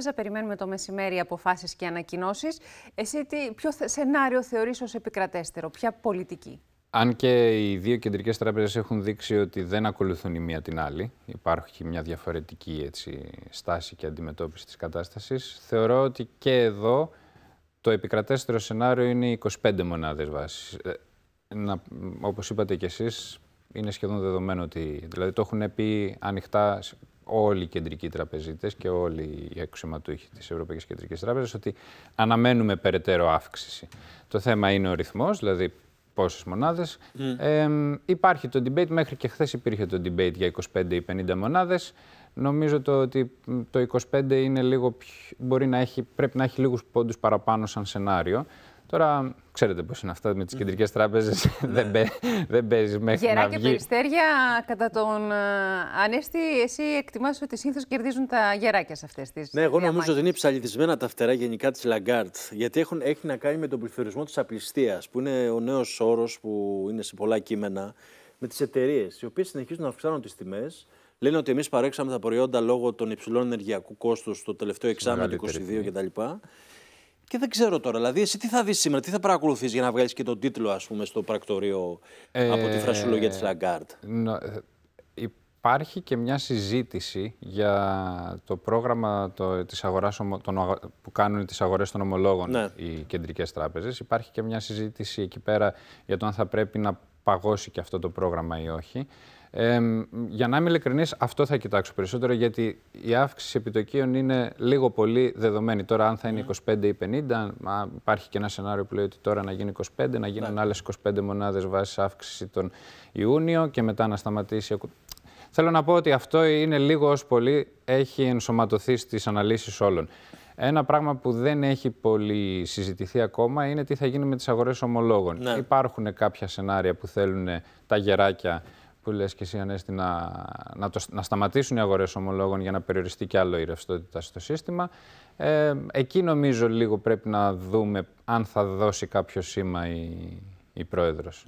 Τράπεζα. Περιμένουμε το μεσημέρι αποφάσεις και ανακοινώσεις. Εσύ, τι, ποιο σενάριο θεωρείς ως επικρατέστερο, ποια πολιτική. Αν και οι δύο κεντρικές τράπεζες έχουν δείξει ότι δεν ακολουθούν η μία την άλλη, υπάρχει μια διαφορετική έτσι, στάση και αντιμετώπιση της κατάστασης, Θεωρώ ότι και εδώ το επικρατέστερο σενάριο είναι 25 μονάδες βάσης. Όπως είπατε κι εσείς, είναι σχεδόν δεδομένο ότι. Δηλαδή, το έχουν πει ανοιχτά όλοι οι κεντρικοί τραπεζίτες και όλοι οι αξιωματούχοι της Ευρωπαϊκής Κεντρικής Τράπεζας ότι αναμένουμε περαιτέρω αύξηση. Το θέμα είναι ο ρυθμός, δηλαδή πόσες μονάδες. υπάρχει το debate, μέχρι και χθες υπήρχε το debate για 25 ή 50 μονάδες. Νομίζω το ότι το 25 είναι λίγο, μπορεί να έχει, πρέπει να έχει λίγους πόντους παραπάνω σαν σενάριο. Τώρα ξέρετε πώς είναι αυτά με τις κεντρικές τράπεζες. Ναι. δεν, παίζει μέχρι Γερά να βγει. Γερά και περιστέρια, κατά τον ε, Ανέστη, εσύ εκτιμάς ότι συνήθως κερδίζουν τα γεράκια σε αυτές τις. Ναι, εγώ νομίζω ότι είναι ψαλιδισμένα τα φτερά γενικά της Λαγκάρτ. Γιατί έχουν, έχει να κάνει με τον πληθωρισμό της απληστίας, που είναι ο νέος όρος που είναι σε πολλά κείμενα. Με τις εταιρείες, οι οποίες συνεχίζουν να αυξάνουν τις τιμές. Λένε ότι εμείς παρέξαμε τα προϊόντα λόγω των υψηλών ενεργειακού κόστους το τελευταίο εξάμεινο του 2022 κτλ. Και δεν ξέρω τώρα, δηλαδή, εσύ τι θα δεις σήμερα, τι θα παρακολουθείς για να βγάλεις και τον τίτλο, ας πούμε, στο πρακτορείο από τη ε, φρασιολογία τη Λαγκάρτ. Ε, υπάρχει και μια συζήτηση για το πρόγραμμα το, της αγοράς, τον που κάνουν τις αγορές των ομολόγων ναι. οι κεντρικές τράπεζες. Υπάρχει και μια συζήτηση εκεί πέρα για το αν θα πρέπει να παγώσει και αυτό το πρόγραμμα ή όχι. Ε, για να είμαι ειλικρινής, αυτό θα κοιτάξω περισσότερο γιατί η αύξηση επιτοκίων είναι λίγο πολύ δεδομένη. Τώρα, αν θα είναι 25 ναι. ή 50, υπάρχει και ένα σενάριο που λέει ότι τώρα να γίνει 25, να γίνουν ναι. άλλες 25 μονάδε βάσει αύξηση τον Ιούνιο και μετά να σταματήσει. Θέλω να πω ότι αυτό είναι λίγο ως πολύ έχει ενσωματωθεί στις αναλύσεις όλων. Ένα πράγμα που δεν έχει πολύ συζητηθεί ακόμα είναι τι θα γίνει με τις αγορές ομολόγων. Ναι. Υπάρχουν κάποια σενάρια που θέλουν τα γεράκια που λες και εσύ Ανέστη να, να, το, να σταματήσουν οι αγορές ομολόγων για να περιοριστεί και άλλο η ρευστότητα στο σύστημα. Ε, εκεί νομίζω λίγο πρέπει να δούμε αν θα δώσει κάποιο σήμα η, η Πρόεδρος.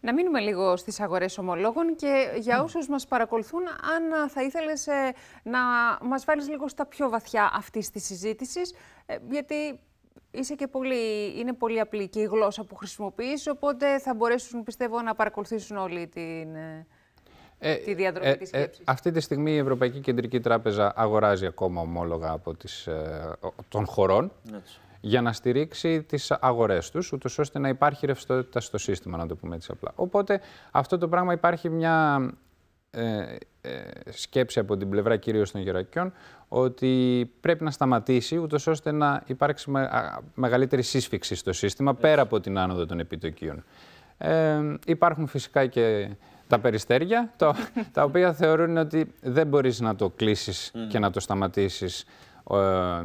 Να μείνουμε λίγο στις αγορές ομολόγων και για όσους μας παρακολουθούν, αν θα ήθελες ε, να μας βάλεις λίγο στα πιο βαθιά αυτής της συζήτησης, ε, γιατί είσαι και πολύ, είναι πολύ απλή και η γλώσσα που χρησιμοποιείς, οπότε θα μπορέσουν, πιστεύω, να παρακολουθήσουν όλοι την, ε, ε, ε, ε αυτή τη στιγμή η Ευρωπαϊκή Κεντρική Τράπεζα αγοράζει ακόμα ομόλογα από τις, ε, των χωρών για να στηρίξει τις αγορές τους, ούτως ώστε να υπάρχει ρευστότητα στο σύστημα, να το πούμε έτσι απλά. Οπότε αυτό το πράγμα υπάρχει μια σκέψη από την πλευρά κυρίως των γερακιών ότι πρέπει να σταματήσει ούτως ώστε να υπάρξει μεγαλύτερη σύσφυξη στο σύστημα πέρα από την άνοδο των επιτοκίων. υπάρχουν φυσικά και τα περιστέρια, τα, τα οποία θεωρούν ότι δεν μπορείς να το κλείσεις και να το σταματήσεις ε,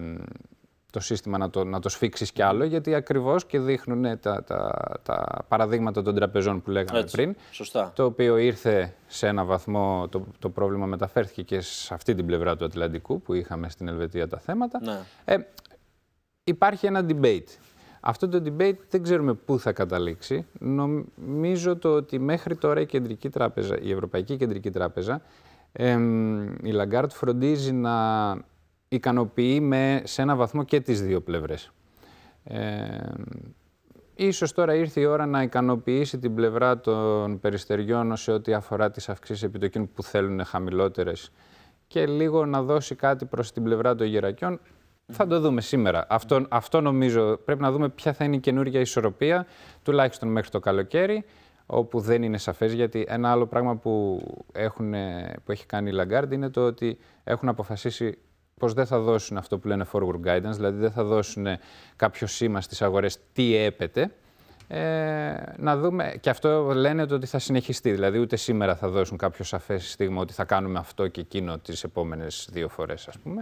το σύστημα να το, να το σφίξεις κι άλλο, γιατί ακριβώς και δείχνουν τα, τα, τα παραδείγματα των τραπεζών που λέγαμε πριν, σωστά. το οποίο ήρθε σε ένα βαθμό, το, το πρόβλημα μεταφέρθηκε και σε αυτή την πλευρά του Ατλαντικού, που είχαμε στην Ελβετία τα θέματα. Ναι. Ε, υπάρχει ένα debate αυτό το debate δεν ξέρουμε πού θα καταλήξει. Νομίζω το ότι μέχρι τώρα η, Κεντρική Τράπεζα, η Ευρωπαϊκή Κεντρική Τράπεζα, η Λαγκάρτ φροντίζει να ικανοποιεί με, σε ένα βαθμό και τις δύο πλευρές. Ε, ίσως τώρα ήρθε η ώρα να ικανοποιήσει την πλευρά των περιστεριών σε ό,τι αφορά τις αυξήσεις επιτοκίων που θέλουν χαμηλότερες και λίγο να δώσει κάτι προς την πλευρά των γερακιών. Θα το δούμε σήμερα. Αυτό, αυτό νομίζω πρέπει να δούμε ποια θα είναι η καινούργια ισορροπία, τουλάχιστον μέχρι το καλοκαίρι, όπου δεν είναι σαφές, γιατί ένα άλλο πράγμα που, έχουν, που έχει κάνει η Λαγκάρντ είναι το ότι έχουν αποφασίσει πως δεν θα δώσουν αυτό που λένε forward guidance, δηλαδή δεν θα δώσουν κάποιο σήμα στις αγορές τι έπεται. Ε, να δούμε, και αυτό λένε ότι θα συνεχιστεί. Δηλαδή, ούτε σήμερα θα δώσουν κάποιο σαφές στίγμα ότι θα κάνουμε αυτό και εκείνο τις επόμενες δύο φορές, ας πούμε.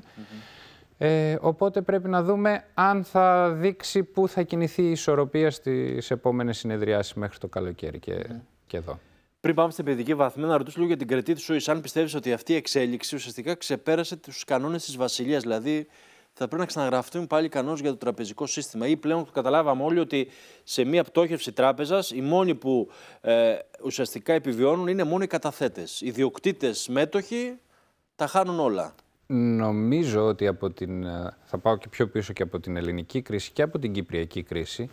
Ε, οπότε πρέπει να δούμε αν θα δείξει πού θα κινηθεί η ισορροπία στις επόμενες συνεδριάσεις μέχρι το καλοκαίρι και, ναι. και εδώ. Πριν πάμε στην παιδική βαθμή, να ρωτήσω λίγο για την κριτή της ΣΟΙΣ. Αν πιστεύεις ότι αυτή η εξέλιξη ουσιαστικά ξεπέρασε τους κανόνες της Βασιλείας, δηλαδή θα πρέπει να ξαναγραφτούν πάλι οι κανόνες για το τραπεζικό σύστημα. Ή πλέον το καταλάβαμε όλοι ότι σε μία πτώχευση τράπεζας, οι μόνοι που ε, ουσιαστικά επιβιώνουν είναι μόνο οι καταθέτες. Οι διοκτήτε μέτοχοι τα χάνουν όλα. Νομίζω ότι από την, ε, θα πάω και πιο πίσω και από την ελληνική κρίση και από την κυπριακή κρίση,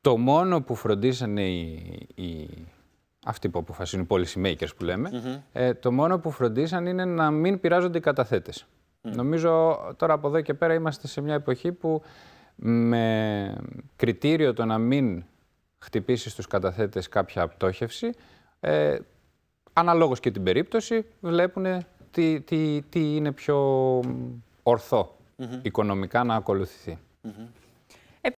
το μόνο που φροντίσανε οι, οι αυτοί που αποφασίζουν, οι policy makers που λέμε, ε, το μόνο που φροντίσαν είναι να μην πειράζονται οι καταθέτες. Νομίζω τώρα από εδώ και πέρα είμαστε σε μια εποχή που με κριτήριο το να μην χτυπήσεις στους καταθέτες κάποια πτώχευση, ε, αναλόγως και την περίπτωση, βλέπουν τι, τι, τι είναι πιο ορθό οικονομικά να ακολουθηθεί.